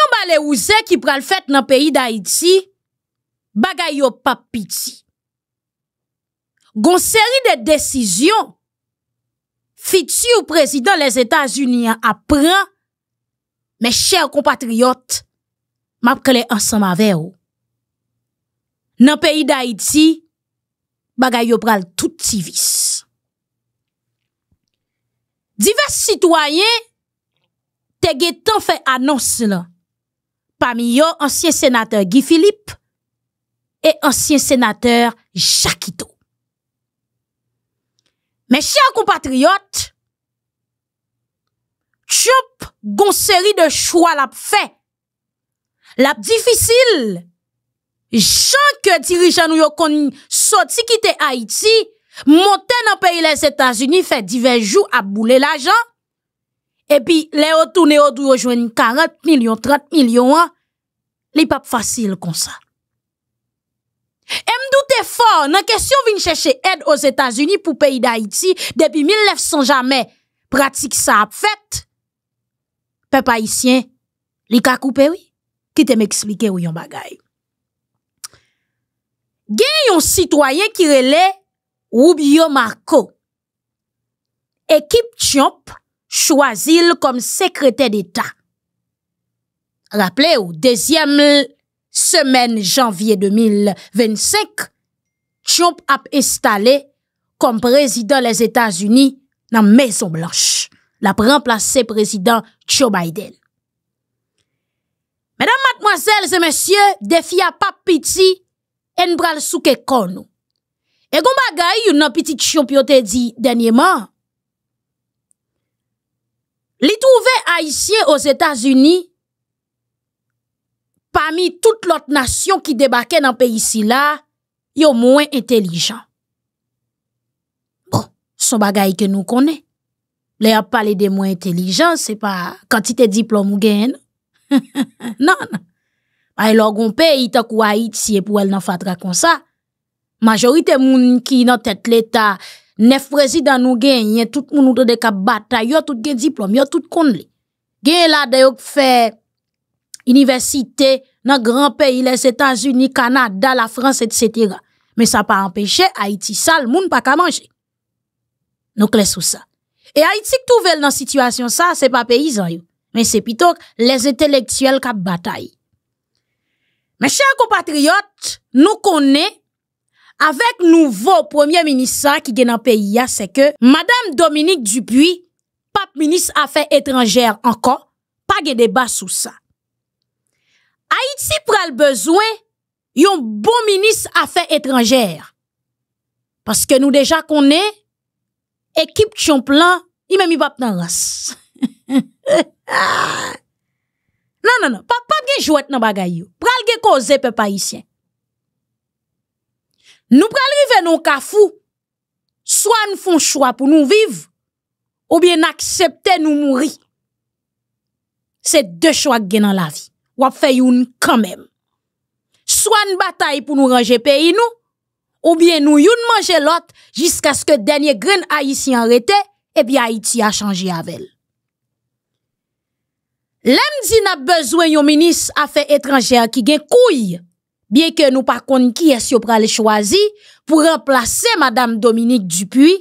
yon bale ouze ki pral fèt dans le pays d'Haïti, bagay yo pap piti. Gon série de décisions, futur président président les états unis apprend mes chers compatriotes, ma kele ensemble avec vous. Dans le pays d'Haïti, bagay yo pral tout vis. Divers citoyens te fait tan annonce Parmi eux, ancien sénateur Guy Philippe et ancien sénateur Jacquito. Mes chers compatriotes, Choup gon série de choix l'a fait. L'a difficile. Jean que dirigeant nous sorti quitter Haïti, monter dans pays les États-Unis fait divers jours à bouler l'argent et puis, les retourner au dou 40 millions, 30 millions, an, li pap comme ça. ça. doute mdoute fort, nan question vin chercher aide aux états unis pour pays d'Haïti depuis 1900 jamais. Pratique ça, ap Peuple haïtien li ka Qui oui. Qui te m'explique ou yon bagay. Gen yon citoyen qui rele Rubio Marco, Équipe tchomp chwazil kom sekretè d'Etat. Raple ou, dezyem l semen janvye 2025, Chomp ap estale kom prezident les Etats-Unis nan Maison Blanche, la pre-remplase prezident Chomp Aydel. Madame, mademoiselles et messieurs, defi ap ap piti en bral souke kono. Egon bagay yon nan piti chomp yote di denyeman, Les trouver Haïtiens aux États-Unis parmi toute l'autre nation qui débarquait dans le pays ci là, yo moins intelligents. Bon, son bagage que nous connaissons. Les a parlé de moins intelligents, c'est pas quantité de diplôme ou gain. non, non. ont bah, logon pays tant Haïti et pour elle n'en fatra comme ça. Majorité moun qui dans tête l'état Neuf présidents nous gagnent, tout le monde nous de bataille, batailles, tout gen diplôme, yo tout kon li. Gen la de yo fè université nan grand pays, les états unis Canada, la France, etc. Mais ça pas pas Haiti sal, moun pas ka manger. Donc là sou ça. Et Haïti qui touvel dans ça, situation. pas pas pas paysan. Mais c'est plutôt les intellectuels qui bataillé. Mes chers compatriotes, nous connaissons avec nouveau premier ministre qui est dans le pays, c'est que Madame Dominique Dupuis, pape ministre Affaires étrangères encore, pas de débat sur ça. Haïti pral besoin yon bon ministre Affaires étrangères, étrangère. que nous déjà équipe ekip on plan, plein, mi pap dans ras. non, non, non, pape pa gen jouet nan bagay yo. Pral gen koze pe haïtien. Nous prenons dans cafou. Soit nous faisons choix pour nous vivre, ou bien accepter nous mourir. C'est deux choix qui dans la vie. Ou fait une quand même. Soit une bataille pour nous ranger pays nous, ou bien nous manger l'autre jusqu'à ce que dernier grain haïtien arrêté. et eh bien Haïti a changé avec elle. dit n'a besoin d'un ministre affaires étrangères qui gagne couille bien que nous pas contre, qui est-ce qu'on aller choisir pour remplacer madame Dominique Dupuis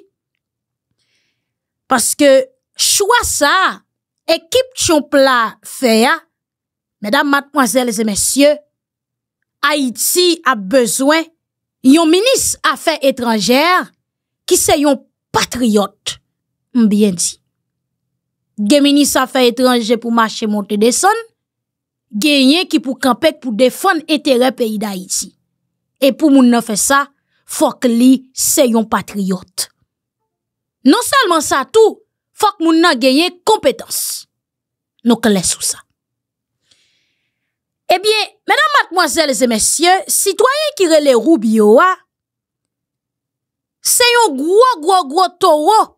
parce que choix ça équipe plat fait mesdames mademoiselles et messieurs Haïti a besoin d'un ministre affaires étrangères qui c'est un patriote bien dit des ministre affaires étrangères pour marcher monter descendre gagner qui pour camper pour défendre intérêt pays d'Haïti. Et pour moun nan fait ça, faut que li soyons patriotes. Non seulement ça tout, faut que moun nan gagner compétence. Nous clés ça. Eh bien, mesdames, mademoiselles et messieurs, citoyens qui relè Rubio, c'est un gros, gros, gros taureau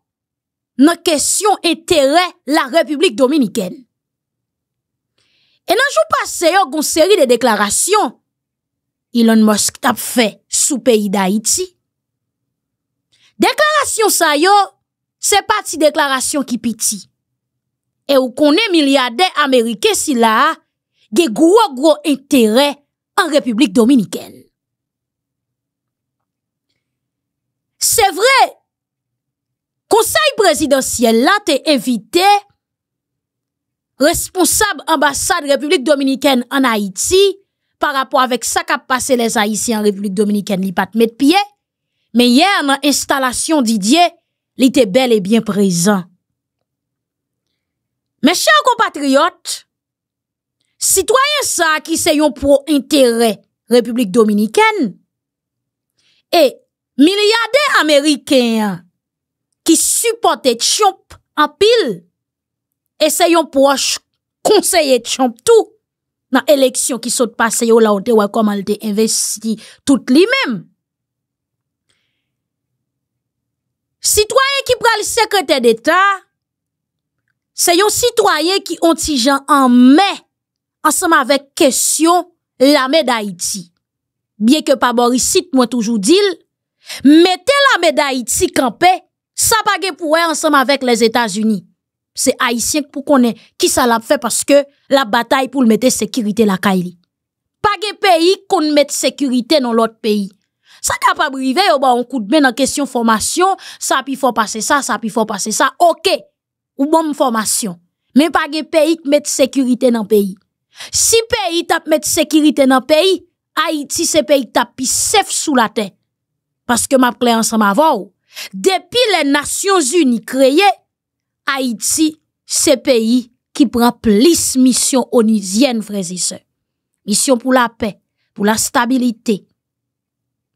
dans question intérêt la République dominicaine. Et dans le jour passé, il y série de déclarations. Elon Musk a fait sous pays d'Haïti. Déclaration ça, c'est pas une déclaration qui piti. Et vous connaissez milliardaire américain si là, des gros gros intérêt en République dominicaine. C'est vrai, conseil présidentiel là, t'es invité, responsab ambassade Republik Dominikèn an Haïti pa rapo avèk sa ka pase les Haïti an Republik Dominikèn li pat met piye, men yè an an installasyon didye li te bel e bien prezen. Mè chè an kompatriot, sitwayen sa ki se yon pou interè Republik Dominikèn, e milyade Amerikèn ki supante tchomp an pil, et c'est proche conseiller de champ tout dans l'élection qui saute passé là on te comment elle investi tout lui-même. citoyens qui prennent le secrétaire d'État, c'est un citoyen qui ont gens en mai ensemble avec question l'armée d'Haïti. Bien que pas Borisite, moi toujours dit, mettez l'armée d'Haïti campé, ça pas pour ensemble avec les États-Unis c'est haïtien pour ait qui ça l'a fait parce que la bataille pour le mettre sécurité la Kaili. Pas de pays qu'on mette sécurité dans l'autre pays. Ça n'a pas yo oh, ba on coup de main dans question formation, ça puis faut passer ça, ça puis faut passer ça. OK. Ou bonne formation. Mais pas de pays qui mette sécurité dans pays. Si pays t'a mettre sécurité dans pays, Haïti c'est pays t'a pis safe sous la tête. Parce que m'a clé ensemble avant. Oh. Depuis les Nations Unies créées, Haïti, c'est pays qui prend plus missions onusiennes, frères et sœurs. Mission pour la paix, pour la stabilité,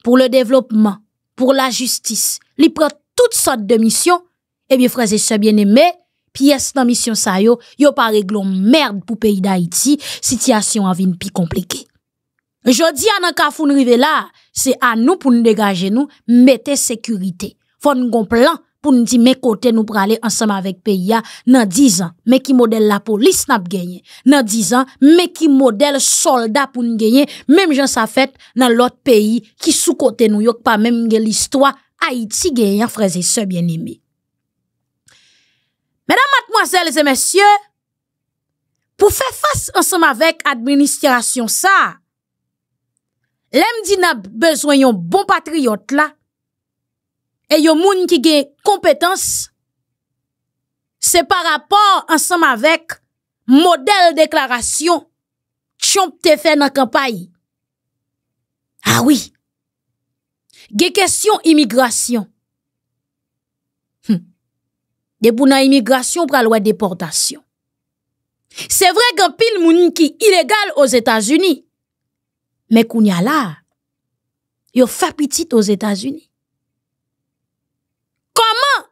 pour le développement, pour la justice. Il prend toutes sortes de missions. Eh bien, frères et sœurs bien-aimés, pièce dans mission ça yo, a pas réglé merde pour le pays d'Haïti, situation en vie plus compliquée. Jodi an nous là, c'est à nous pour nous dégager nous, mettez sécurité. Faut nous un plan pour nous dire mes côtés nous pour aller ensemble avec pays dans 10 ans mais qui modèle la police n'a gagné dans 10 ans mais qui modèle soldat pour nous gagner même gens ça fait dans l'autre pays qui sous côté nous York pas même l'histoire Haïti gagnant hein, frères et sœurs bien-aimés Mesdames, mademoiselles et messieurs, pour faire face ensemble avec l'administration, ça, l'homme dit n'a besoin d'un bon patriote là E yo moun ki ge kompetans, se pa rapor ansam avek model deklarasyon chomp te fè nan kampay. Awi, ah ge kesyon imigrasyon. De pou nan imigrasyon pral wè deportasyon. Se vre gampil moun ki ilegal os Etats-Unis, me koun ya la, yo fapitit os Etats-Unis. Comment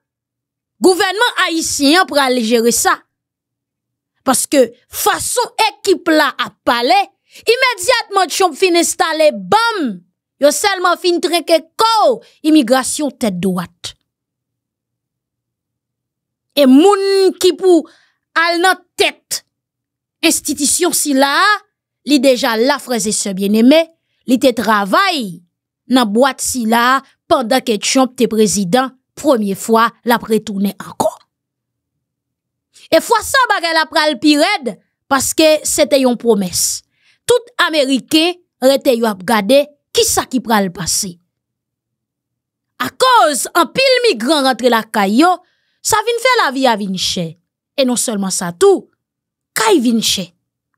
gouvernement haïtien pour aller gérer ça? Parce que façon équipe là à palais, immédiatement chom fin installé bam, yo seulement fin que ko immigration tête droite. Et moun ki pou al nan tête institution si là, li déjà la frères et ce bien aimé li te travail nan boîte si là pendant que Trump te président Première fois, la retourné encore. Et fois ça, pris la pral aide. parce que c'était une promesse. Tout Américain rete yo ap gade, qui ça qui pral passé À cause, un pile migrant rentre la caillou, ça vient faire la vie à Vinche. Et non seulement ça tout, kay Vinche,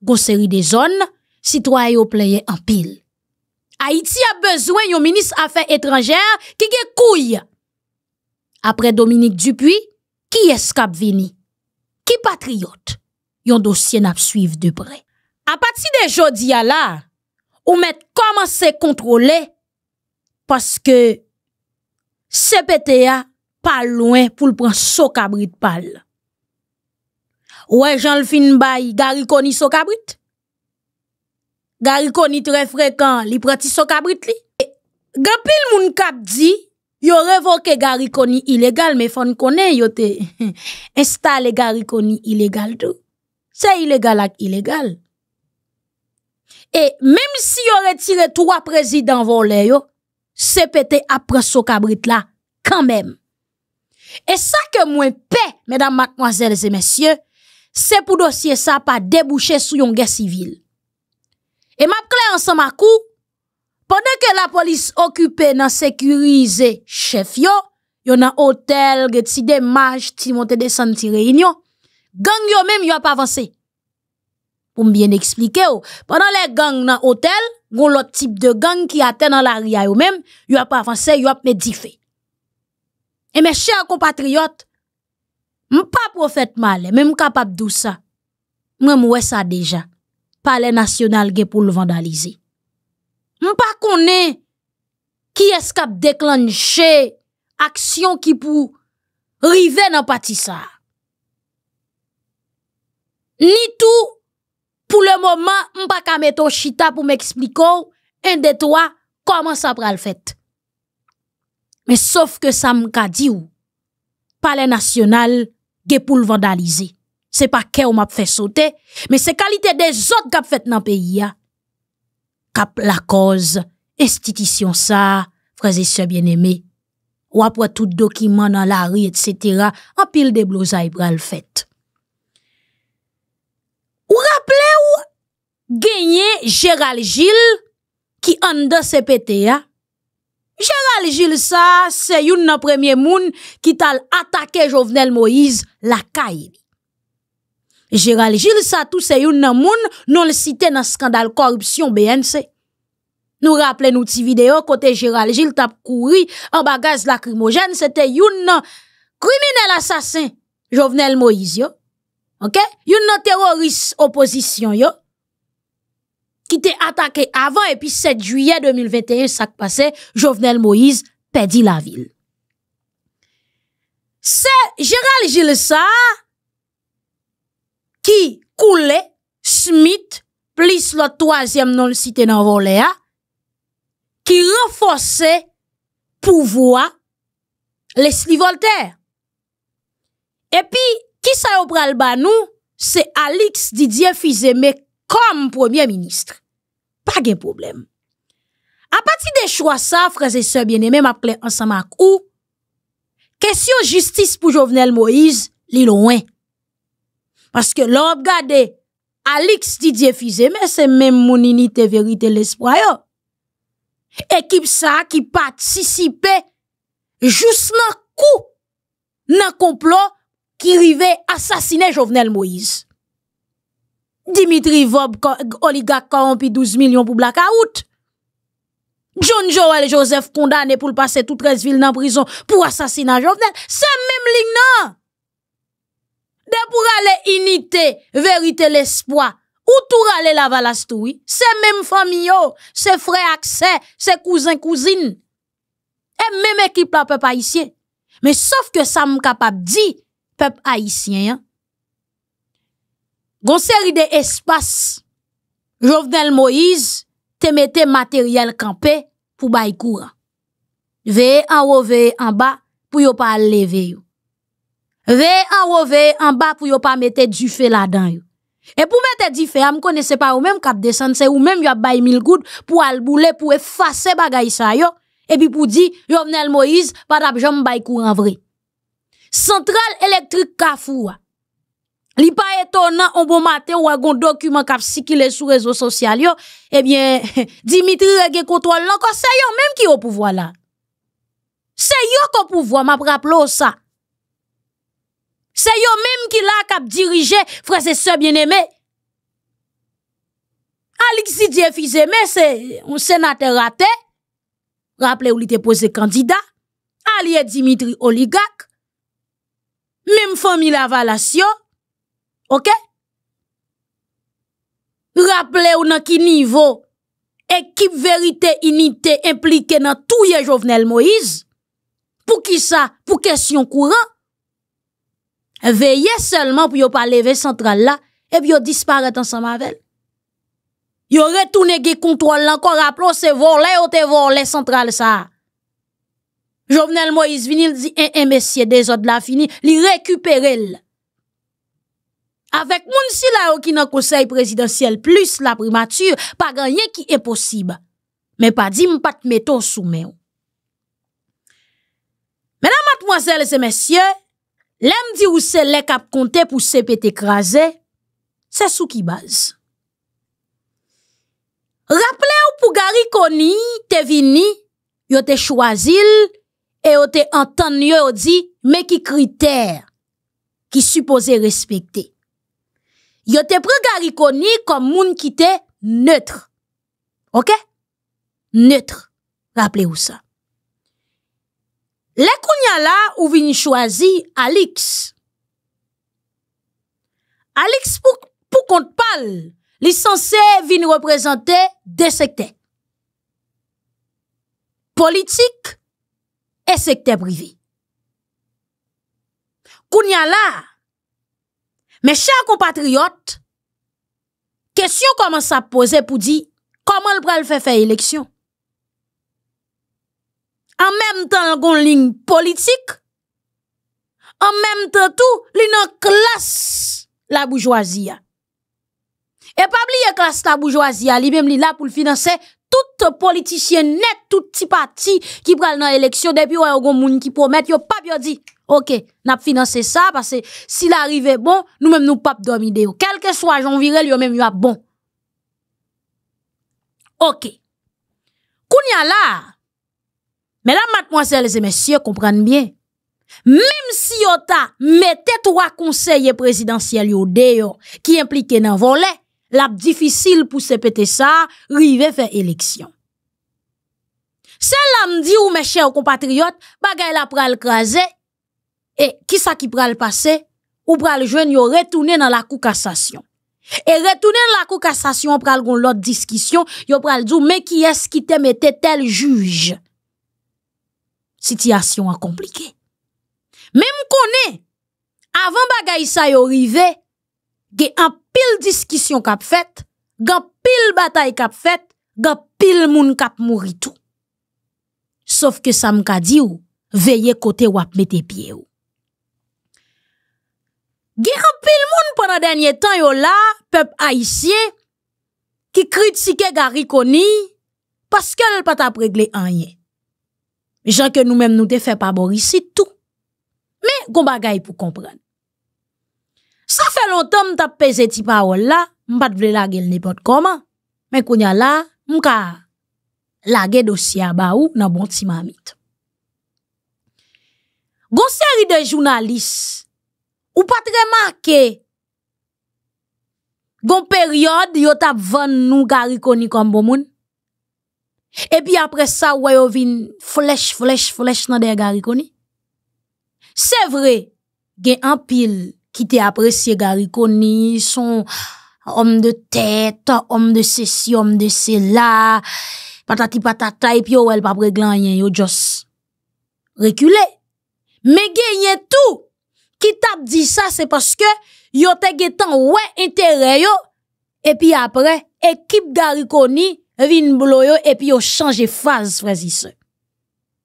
gon série des zones, citoyens yon pleye en pile. Haïti a besoin yon ministre affaires étrangères qui gue couille après Dominique Dupuis, qui est qu'a Vini? Qui patriote? Yon dossier n'a suivre de près. À partir de jodi à là, ou met commencer contrôler parce que CPTA pas loin pour le prendre so cabrit pal. Ouais, Jean louis Bay, Gary Koni so Gary Koni très fréquent, il prend so cabrit li. pile moun dit yo revoke Gariconi illégal, mais fon koné yo te installé Gariconi illégal tout. C'est illégal ak illégal. Et même si yo tiré trois présidents volés yo, c'est pété après ce cabrit là, quand même. Et ça que moins paix, mesdames, mademoiselles et messieurs, c'est pour dossier ça pas déboucher sur une guerre civile. Et ma clé ensemble ma coup, pendant que la police occupée dans sécurisé chef yo, yon a hôtel, geti de ti monte de réunion, gang yo même yon a pas avancé. Pour bien expliquer, pendant les gangs dans hôtel, gon l'autre type de gang qui atteint dans la ria yo même, yo a pas avancé, yo a médifié. Et mes chers compatriotes, m'pas prophète mal, même capable de ça. Moi, moi, ça déjà. Palais national pour le vandaliser. M'pa connaît qui est cap déclencher action qui pour river dans parti ça. Ni tout pour le moment m'pa ka mettre chita pour m'expliquer un de toi comment ça pral fait. Mais sauf que ça m'ka dit ou palais national ge pour le vandaliser. C'est pas qu'elle m'a fait sauter, mais c'est qualité des autres qu'a fait dans pays hein. Kap la koz, estitisyon sa, fraze se bien eme, wapwa tout dokiman nan la ri et setera, apil de blouza i bral fèt. Ou rappele ou genye Gérald Gilles ki an da se pète ya? Gérald Gilles sa se youn nan premye moun ki tal atake Jovenel Moïse la kaye bi. Gérald Gilles, ça tout c'est une non le cité dans scandale corruption BNC. Nous rappelons nous vidéo côté Gérald Gilles tap couru en bagage lacrymogène, c'était une criminel assassin Jovenel Moïse OK? Une terroriste opposition yo qui t'est attaqué avant et puis 7 juillet 2021 ça passait Jovenel Moïse perdit la ville. C'est Gérald Gilles ça qui coulait Smith plus le troisième non dans cité qui ah, qui renforçait pouvoir pouvoir Leslie Voltaire. Et puis, qui ça pral de nous, c'est Alix Didier Fizeme comme premier ministre. Pas de problème. À partir de Frère et sœurs bien aimés ma ensemble, ensemble Question question justice pour Jovenel Moïse li loin. Parce que l'on regardez, Alix Didier Fizé, mais c'est même mon vérité, vérité l'espoir. Équipe ça qui participait justement dans dans le complot qui à assassiner Jovenel Moïse. Dimitri Vob, oligak corrompu 12 pour pour Blackout. John Joel Joseph pour pour passer tout 13 villes la prison pour assassiner Jovenel. C'est même ligne, de pour aller unité, vérité, l'espoir, ou tout aller la valasse ces C'est même famille, c'est frère accès, c'est cousin, cousine. Et même équipe peuple haïtien. Mais sauf que ça m'a capable dit, peuple haïtien, hein. Gon série Jovenel Moïse, te mette matériel campé pour bay courant. Veillez en haut, en bas, pour yon pas lever Ve en en bas pour yon pas mettre du feu là-dedans. Et pour mettre du feu, ne connaissez pas ou même kap descend, c'est ou même yon bai mille goud pour aller bouler, pour effacer bagay sa yo. Et puis pour dire, le Moïse, pas d'abjon bai courant vrai. Central électrique Kafoua. Li pas étonnant, on bon matin, ou a gon document qui si sur sur réseaux réseau Eh bien, Dimitri rege kontrol c'est yon même qui au pouvoir là. C'est yon qu'on pouvoir, m'a rappelé ça. Se yo menm ki lak ap dirije, fre se sebyen eme. Alik si diye fiz eme, se yon senate rate, rappele ou li te pose kandida, alie Dimitri Oligak, menm fomil avalasyon, ok? Rappele ou nan ki nivou, ekip verite inite implike nan touye jovenel Moïse, pou ki sa pou kesyon kouran, veillez seulement pour yon pas lever centrale là, et puis disparaître ensemble avec elle. Vous retournez gué contrôle encore, rappelez-vous, c'est volé ou te volé central ça. Jovenel Moïse Vinil il dit, Un eh, monsieur eh, messieurs, des autres la fini, li récupéré. »« Avec moun si la qui nan conseil présidentiel plus la primature, pas rien qui est possible. Mais pas dit, pas te mettre sous main. Mesdames, mademoiselles et messieurs, Lem di ou se lek ap konte pou se pet ekraze, se sou ki baz. Raple ou pou gari koni te vini, yo te chwazil e yo te antan nye ou di me ki kriter ki suppose respekte. Yo te pre gari koni kom moun ki te neutre. Ok? Neutre. Raple ou sa. Les Kounyala là ou choisi Alix. Alix pour qu'on kont parle. li sensé représenter deux secteurs. Politique et secteur privé. Kounyala, mes chers compatriotes, question comment à poser pour dire comment le le fait faire élection? en même temps en ligne politique en même temps tout li nan classe la bourgeoisie et pas oublier classe la bourgeoisie li même là pour financer tout politicien net tout petit parti qui prend dans l'élection depuis a gon moun qui promet a pas dit OK n'a financer ça parce que s'il arrive bon nous même nous pas dormir de quel que soit j'en virer lui même il a bon OK kounia là, Mesdames, mademoiselles et messieurs, comprennent bien. Même si on ta mettez trois conseillers présidentiels au qui impliqués dans volet, la difficile pour se péter ça, river faire élection. C'est me dit mes chers compatriotes, bagay la pral krasé, et qui ça qui pral passé ou pral jeune yon retourner dans la cour cassation. Et retourner dans la cour cassation, pral gon l'autre discussion, yon pral dit « mais qui est-ce qui te mette tel juge? situation compliquée. Même qu'on est, avant bagay ça yo rive, gen en pile discussion kap fait, gen pile bataille kap fait, gen pile monde kap mouri tout. Sauf que ça m'ka dit ou, côté ou wap mettre pied ou. Gen en pile monde pendant dernier temps yo là peuple haïtien, qui critique Gary connie parce qu'elle pas t'a réglé rien jean que nous-mêmes nous te pas pa ici tout mais gon bagay Ça fait Ça fait longtemps m'ta pesé ti parole la, m'pa de vle lage l comment. Mais kounya la, m'ka lage dossier ba ou nan bon ti mamit. Gon série de journalistes, ou très marqué. gon période yo tap nou bon et puis après ça, ouais, eu une flèche, flèche, flèche dans des gariconi C'est vrai, gain un pile qui t'a apprécié gariconi son homme de tête, homme de ceci, homme de cela, patati patata, et puis après, pas préglan yen, yo juste reculé. Mais gagné tout, qui t'a dit ça, c'est parce que yo t'a tant ouais intérêt yo, et puis après, équipe gariconi vin boulot yo, et puis yo changé phase, frère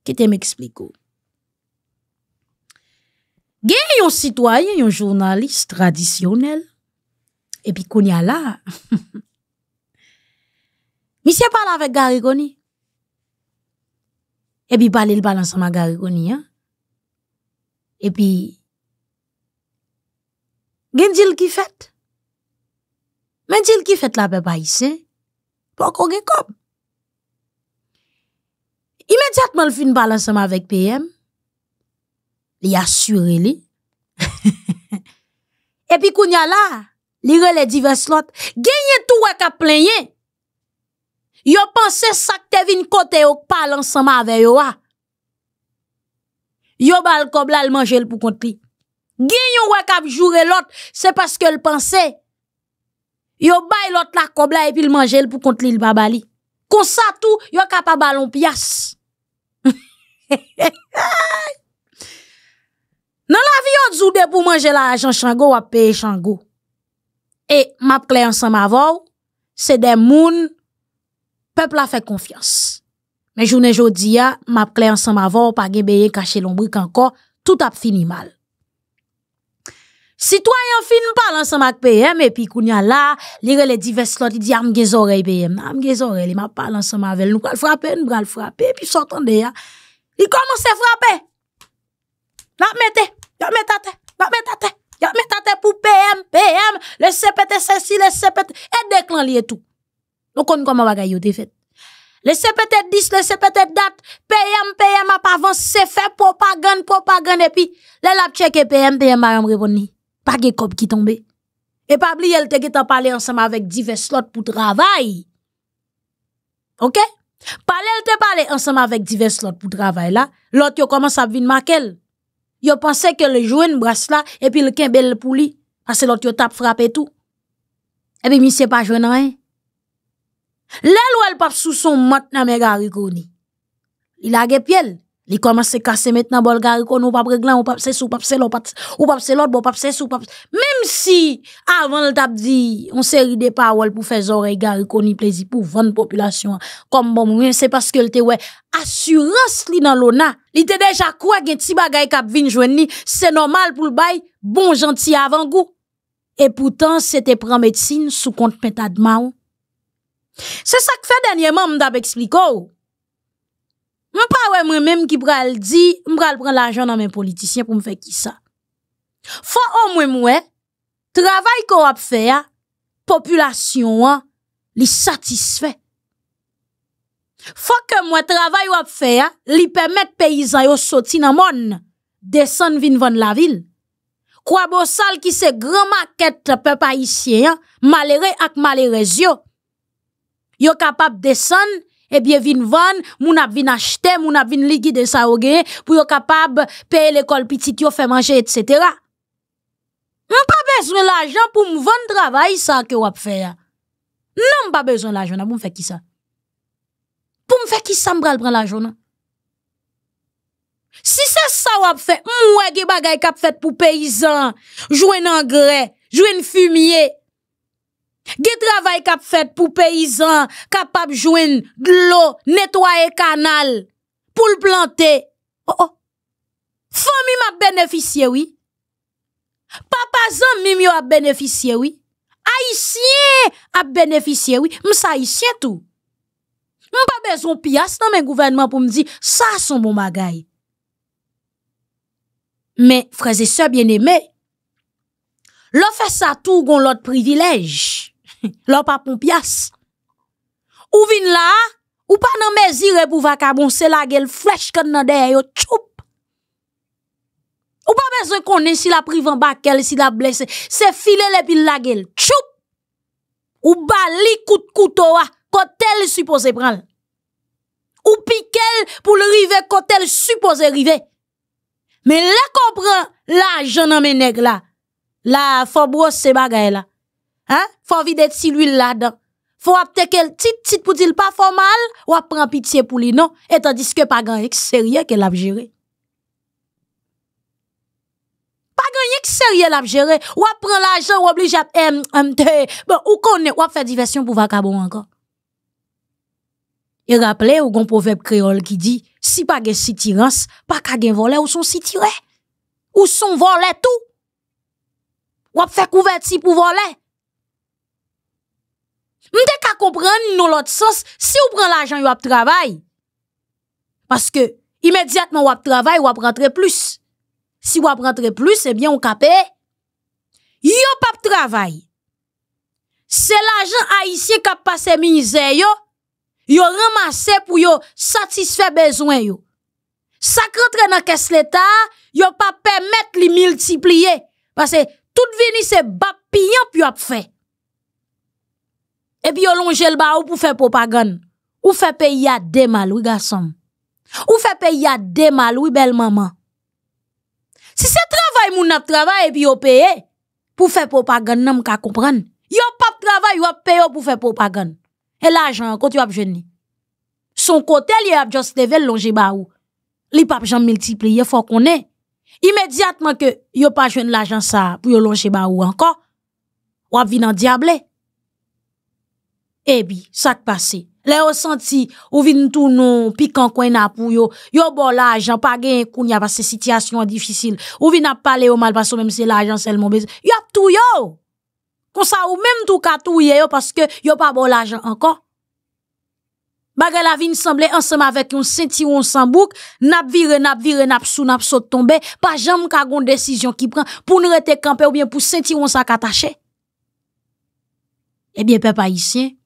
Qui te m'explique Gen yon citoyen, yon journaliste traditionnel. Et puis kounya la, Monsieur parle avec Garigoni. Et puis parle le balance pala ma Garigoni puis, Et gen dil ki fet, men dil ki fait la pe ici pas qu'on est comme. Immédiatement, le fin parle ensemble avec PM. Il a assuré lui. Et puis, quand y a là, les divers lots. Gagne tout à plein. Yo pense ça que t'es vin côté ou parle ensemble avec yo. Ah. Yo bal kob la manger pour contre. Gagne ou à cap jouer l'autre, c'est parce que le pensait. Yo bay l'autre la cobla et puis le mange pour contre l'île babali. Comme ça tout, yo capable ballon piasse. Nan la vie on dzoude pour manger la chango wap payer chango. Et ma kle ensemble ma c'est des des moun, Peuple a fait confiance. Mais jounen jodi ma ma kle ansan pas vou, pa gebeye encore, tout a fini mal. Citoyen fin parle ensemble avec PM et puis a là, lire les diverses lots, il dit am ah, gen oreille PM. Am ah, gen oreille, il m'a parlé ensemble avec nous, pral frapper, nous pral frapper puis s'entendre hein. ya. Il commence à frapper. La mette, la mette à mettez, la mette Ya mette pour PM, PM, le CPT ceci, le CPT et déclan lié tout. Donc on comment bagay yo Laissez fait. Le CPT 10, le CPT date, PM, PM a pas avancé, fait propagande, propagande, et puis, là, la check PM, PM a répondu, Pa ge kop ki tombe. E pabli el te ge ta pale ansama vek divers lot pou travay. Ok? Pale el te pale ansama vek divers lot pou travay la. Lot yo koman sa vin mak el. Yo panse ke le joen bras la. E pi le ken bel le pou li. Ase lot yo tap frape tout. E pi mi se pa joen nan en. Eh? Le lo el pab sou son mat nan me garikouni. Il a ge piel. Les commence à casser maintenant Bolgari qu'on ou pas ne ou pas c'est sous pas on l'autre ou pas c'est ne bon pas c'est même si avant le tap dit on série des paroles pour faire oreille gari qu'on y plaisir pour vendre population comme bon c'est parce que le te ouais assurance li dans l'ona li te déjà quoi gen ti bagay k'ap vinn joini c'est normal pour le bail bon gentil avant goût et pourtant c'était prendre médecine sous compte pétadmaou c'est ça que fait dernièrement m'd'ab expliquer je pas ouais moi même qui pral dit, je pral prendre l'argent dans mes politiciens pour me faire qui ça. Faut au moins moi travail qu'on a fait population li satisfait. Faut que moi travail qu'on a fait li permet paysans yo sorti dans monde, descendre vin vendre la ville. Quoi beau sale qui c'est grand maquette peuple haïtien, malheureux ak malheureux sont capables capable descendre et eh bien vin van, vendre, a vin acheter, mon a vin liquider ça ou gen, pou capable payer paye l'école petite yo fè manger, etc. n'ai pas besoin l'argent pour me vendre travail ça que ou ap Non, je Non, pas besoin l'argent pour me faire qui ça. Pour me faire qui ça, m'bral prendre l'argent. Si c'est ça ou ap fait, mouè ge bagay kap fait pour paysan, un engrais, jouer une fumier, Ge travay kap fet pou peyizan Kapap jwen glou Netwaye kanal Poul plante oh, oh. Fon mim ap beneficye wii Papazan mim yo ap beneficye wii Aisyen ap beneficye wii Msa aisyen tou Mpa bezon piyas nan men gouvenman pou mdi Sa son bon bagay Me freze se biene me Lo fe sa tou gon lot privilej là pas pour Ou vin là, ou pas nan pour pou bon se la gueule flash kon nan derrière yo Ou pas besoin est si la en bakel, si la blessé c'est filer le pile la gueule, tchoup. Ou bali kout koutowa, kotel supposé prendre Ou piquel pour le rive kotel supposé rive. Mais la l'argent la mes nèg la. La faut se bagaille Hein? Faut envie d'être si l'huile là-dedans. Faut apte quel tit tit pour dire pas mal, ou prendre pitié pour lui, non? Et tandis que pas grand sérieux qu'elle a géré. Pas grand sérieux l'a géré. Ou prend l'argent, ou oblige à, M t, bon, ou connaît, ou faire diversion pour vacabon encore. Et rappelez, ou gon proverbe créole qui dit, si pas gen si tirance, pas ka gen ou son si Ou son volet tout. Ou fait couverture pour voler. M'te ka comprendre non l'autre sens si ou prend l'argent ou de travail. Parce que immédiatement ou de travail ou ap rentrer plus. Si ou ap rentrer plus, eh bien ou kapé. pas de travail. C'est l'argent haïtien qui a passé misère yo. Yo ramasse pour yo satisfaire besoin yo. Ça rentre dans caisse l'état, yo pas permettre li multiplier parce que tout venir c'est bapillon puis a fait. Et yo lonje longe le ou pour faire propagande. Ou fait à ya mal, oui garçon Ou fait à ya mal, oui belle maman. Si c'est travail moun travail et epi yo pour pou pour propagande la ka comprendre. Yo pas. travay, yo paye pour pou propagande. E la quand Son côté li just level les ba ou. Li pap ait immédiatement faut qu'on Immédiatement que yo pa jwen l'argent ça, pou yo ou on vin en diable ça eh sak ça passe. yo senti ou vin tout piquant pikan na pou yo, yo bo l'argent, pas pa gen koun ya situation situation difficile. ou vin a pale au mal parce que même si l'argent c'est le mauvais, yo tout tout yo. Kon sa ou même tout ka tout ye yo, yo pa bon la encore. Bagay la vin semble ensemble avec yon senti s'en bouc, nap vire, nap vire, nap sou, nap saut tombe, pas jamais ka gon décision qui prend pour nous rete camper ou bien pour senti on sak Eh Eh bien, papa ici.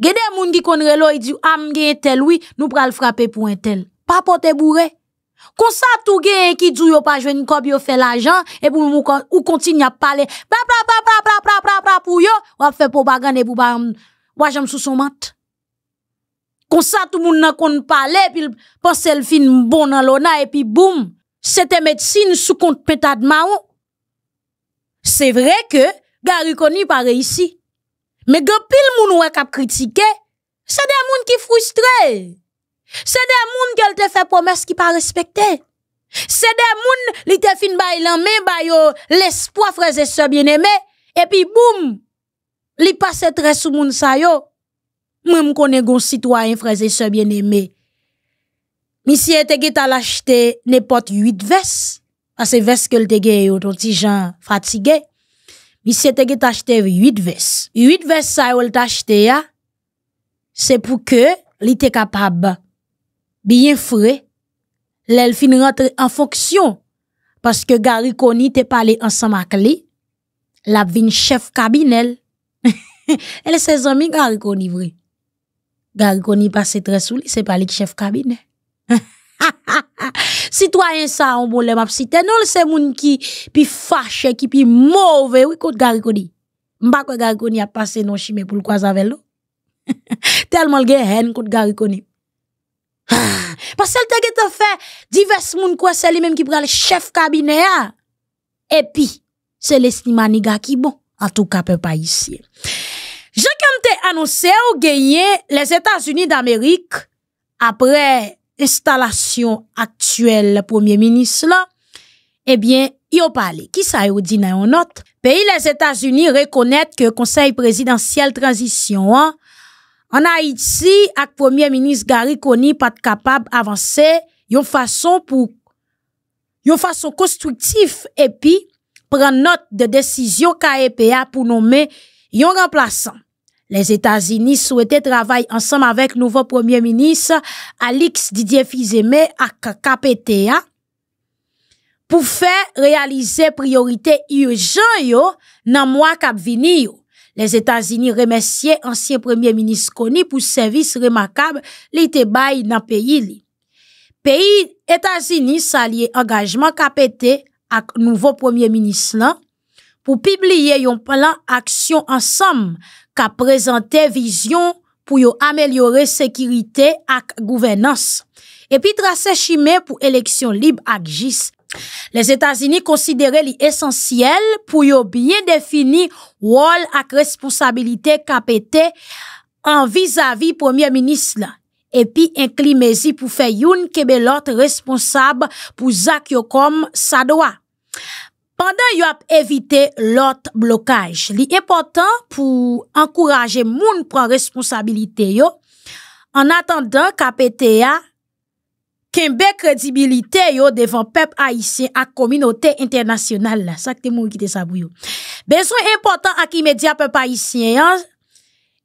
Gen des moun ki kon relo di am gen tel oui, nous pral frapper pour un tel. Pas pote bourré. Kon sa tout gen ki dou yo pa jwenn kòb yo fè l'argent et pou ou continue à parler. Pa pa pa pa pa pa pa pa pou yo, ou a fè propagande pou pa moi j'aime sous son mat. Kon sa tout moun nan kon parler puis pense le fin bon nan lona et puis boum, c'était médecine sous compte pétade maon. C'est vrai que Gary Koni pa réussi. Mais quand pile moun qui cap critiqué, c'est des moun sont frustrés. C'est des gens qui ont fait promesse qui pas respecté. C'est des gens qui te fin bay lan men yo l'espoir frères et sœurs bien-aimés et puis boum li passe très sou moun sa yo. Mwen est gon citoyen frères et sœurs bien-aimés. Monsieur te gita l'acheter n'importe huit vestes parce que vestes que le gay, gagne ton fatigué. Il s'est acheté huit vestes. Huit vestes, ça il e t'a acheté C'est pour que il était capable bien frais. l'elfine rentre en fonction parce que Gary t'es pas allé ensemble avec lui. La un chef cabinet. Elle ses amis Gary vrai. Gary pas très sous c'est pas lui chef cabinet. Citoyens ça on bon les si non c'est moun qui pi fâché qui pi mauvais oui ne garikoni. M'pa quoi gariconi, a passé non chimé pour le croiser avec l'eau. Tellement le gène haine garikoni. Parce que t'a fait diverses moun quoi c'est lui même qui prend le chef cabinet Et puis c'est l'estimation qui qui bon en tout cas pas ici. Je quand t'ai annoncé au gagner les États-Unis d'Amérique après Installation actuelle premier ministre, là eh bien yo pale. Qui sa yo di nan note? note pays les états unis reconnaître que conseil présidentiel transition hein, en Haïti Haïti le premier ministre Gary Koni pas capable façon yon façon pou façon constructif et puis prendre note de décision KEPA pour nommer yon remplaçant. Les États-Unis souhaitaient travailler ensemble avec le nouveau Premier ministre Alix Didier Fizeme à KPTA pour faire réaliser priorité urgentes dans mois à venir. Les États-Unis remerciaient ancien Premier ministre Kony pour service remarquable qui était dans pays Pays États-Unis sallier engagement avec le nouveau Premier ministre pour publier un plan action ensemble a présenté vision pour améliorer sécurité et gouvernance, et puis tracé chimé pour élection libre ak GIS. Les états unis pour li pour et yo Wall responsabilité responsabilité ak vis à à vis Premier Ministre et puis inclimez y pour faire une quelqu'un responsable pour zak yo sa Pandan yo a évité l'autre blocage. li important pou ankouraje moun pran responsabilite yo, en attendant, KPTA, PTA le yo devant peuple haïtien ak communauté internationale. la. que moun ki te sabou yo. Besoin important ak qui pep peuple haïtien hein.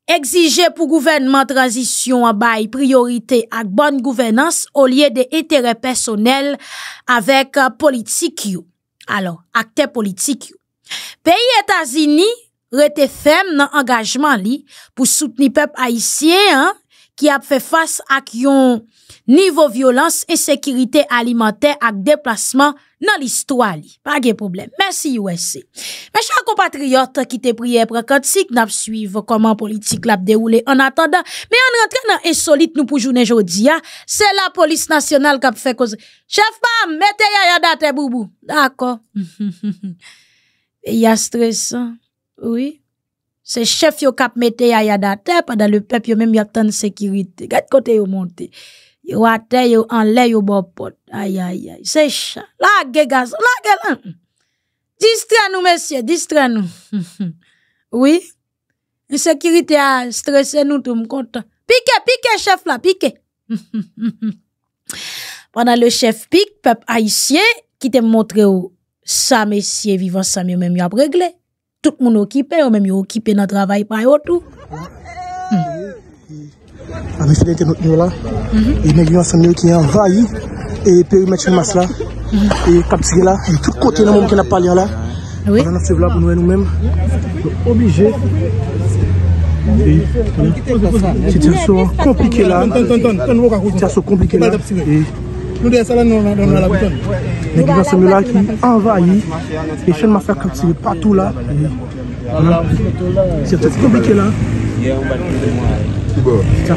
exiger pour gouvernement transition an bay priorité ak bonne bonne gouvernance au de intérêt personnel avec euh, politique yo alors acteur politique pays États-Unis rete fermes dans engagement li pour soutenir peuple haïtien hein, qui a fait face à un niveau violence, insécurité alimentaire et déplacement dans l'histoire. Pas de problème. Merci, USC. Mes chers compatriotes qui te prié pour un signe pas suivre comment politique l'a déroulé en attendant. Mais en rentrant dans insolite, nous pouvons jouer aujourd'hui. Hein, c'est la police nationale qui a fait cause. Chef, bam, mettez ya date, boubou. D'accord. Il y a stress. Hein. Oui c'est chef yo kap mette ya ya pendant que le pep yo même yo de sécurité. Gat kote yo monte. Yo te yo anle yo bopot. Aïe, c'est chan. La ge gaz, la ge lan. Distra nou messieurs. distra nou. oui, sécurité a stressé nou tout m'content. Pique, Pique, chef la, pique pendant le chef pique peuple haïtien qui te montre ou sa messieurs, vivant sa yo même, yo ap tout le monde occupé, même occupé dans le travail, pas tout. Avec ah, notre là, a des gens qui envahi et périmètre masse là, mhm. et là, tout côté dans monde qui pas là. Oui. On a fait là pour nous-mêmes, compliqué là, compliqué. là. Nou deye salan nan nan nan nan la biton. Nè giva seme la ki envayi. E chen ma fè kakse patou la. Se te ti komplike la. Se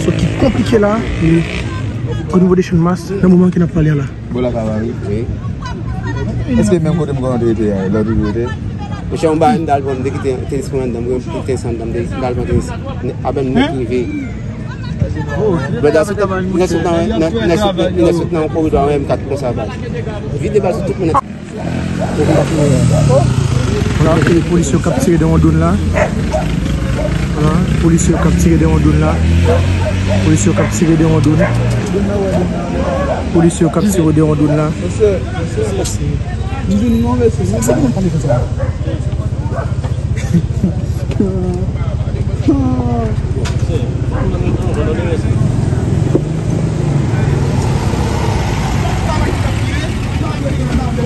te ti komplike la. Kou nivou de chen mas nan mouman ki nan palia la. Bola gava mi. E se men mwote mwen gwa an dwe te. Mwen chan mwa an dalbom de ki tenis mwen dam. Mwen chan mwen gwa an dalbom de ki tenis mwen dam. Mwen chan mwen gwa an dalbom de ki tenis mwen dam. Mwen se ten anpou vwav mwen kat prensa vwaj Vidi ba se tout mwen eti Mwen api policyon kapciye de randoun la Polisyon kapciye de randoun la Polisyon kapciye de randoun la Polisyon kapciye de randoun la Mwen se, mwen se se Mwen jen nan mwen ve, mwen se se Mwen se ki nan pan de fwase Mwen se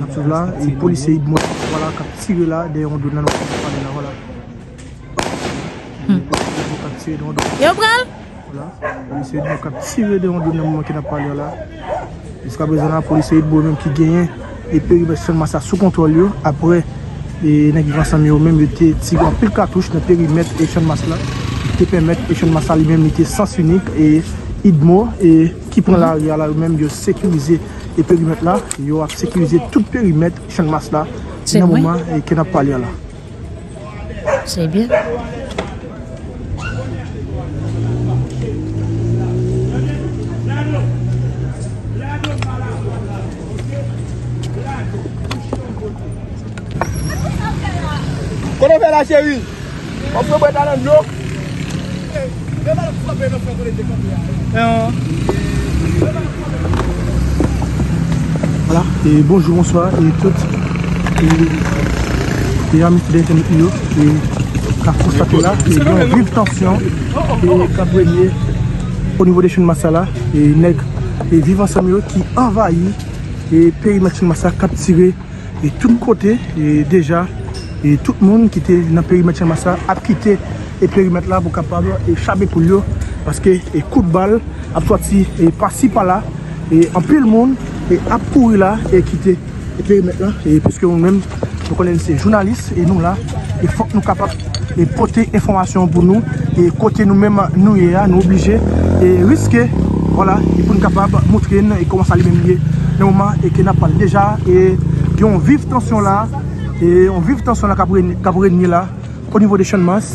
Nap sou la, e polise yidmou, wala, kap tire la, de yon don nan mwen ki nan pale la, wala. Hmm. Yo pral! Wala, polise yidmou, kap tire de yon don nan mwen ki nan pale la. Jiska bezenan, polise yidmou mwen ki genyen, e peri mwen shon mas la sou kontrol yo. Apre, e nèk vran san yo, mwen mwen te tire an pil kartouche, ne peri met e shon mas la. Te peri met e shon mas la li mwen mwen te sens unik, e yidmou, e ki pran la, yon la mwen mwen yo sekurize. yo a sekilize tout perimet chanmas la yon mouman yon kenap palyon la chay bin konen fè la chèwi ap nou bè tanen nou yon bonjou, bonsoir, et tout, et yamit deyten yo, et la fous tatou la, et yon vib tansyon, et yon kabwenye, pou nivou de chen masala, et neg, et vivan samyo, ki avayi, et perimet chen masal, kat tire, et tout kote, et deja, et tout moun, kite nan perimet chen masal, at kite, et perimet la, pou kapab, et chabe pou yo, paske, et kout bal, at wati, et pasi pala, et anpe l moun, E ap koure la e kite e perimet la e pweske nou men, nou konen se jounalist e nou la, e fok nou kapap e pote informasyon pou nou e kote nou men nou ye a, nou oblije e riske, wala e pou nou kapap moutren e koman sa li men miye nou man, e ke napal deja e yon viv tansyon la e yon viv tansyon la kabre ni la o nivou de chen mas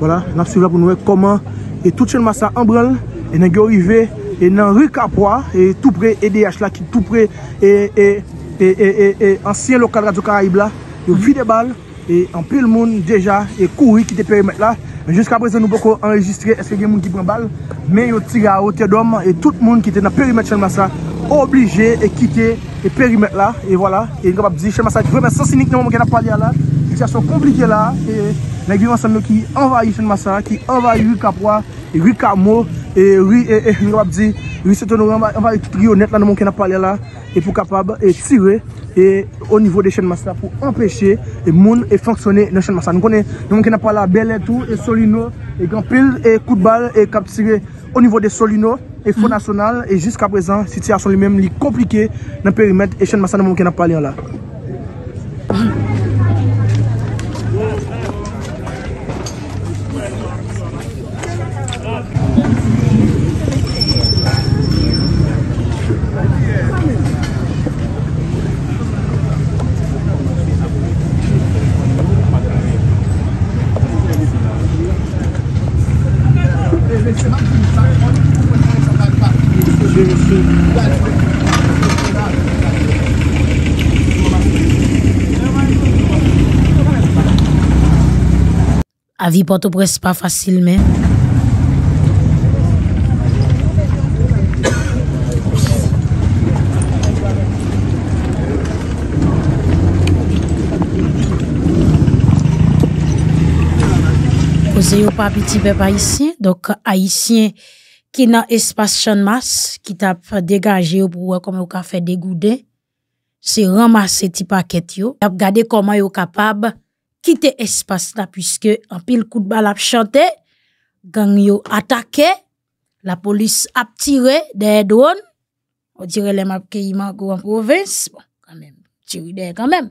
wala, nap suv la pou nou e koman e tout chen mas a ambrel e nan gyo yive E nan Rikapwa, e tout pre EDH la ki tout pre e, e, e, e, e, e, ansyen lo kadra di Karayib la, yo vide bal, e anpe l moun deja, e kouri kite perimet la. Jiska aprezen nou boko enregistre, eswe gen moun ki pre bal, me yo tira ou tia dom, e tout moun kite nan perimet chanmasa, oblije e kite perimet la, e wala. E nga bab di chanmasa ki vremen sasinik nan moun gen apalya la, ki chanso komplike la, e nan givansan moun ki envayi chanmasa la, ki envayi Rikapwa, Rikamo. E wè mwen ap ap di, wè se ton ou an, an va triyonet nan mwen ken ap pale la, e pou kapab e tire e au nivou de chen mas la pou empèche moun fanksyone nan chen mas la. Nou konen nan mwen ken ap pale la, belen tou, soli nou, e gampil, e kout bal, e kap tire au nivou de soli nou, e fonasyonal, e jisk ap prezan, si ti a soli mem li komplike nan perimetre, e chen mas la nan mwen ken ap pale la. Avipote ou prese pa fasil men. Ose yo papi ti pep Haitien. Dok Haitien ki nan espasyon mas. Ki tap degaje yo pou wakom lo ka fe degou den. Se ramase ti paket yo. Tap gade koman yo kapab. quitter espace là puisque en pile coup de balle a chanté gang yo attaqué la police a tiré des drones on dirait les map en province bon quand même tiré quand même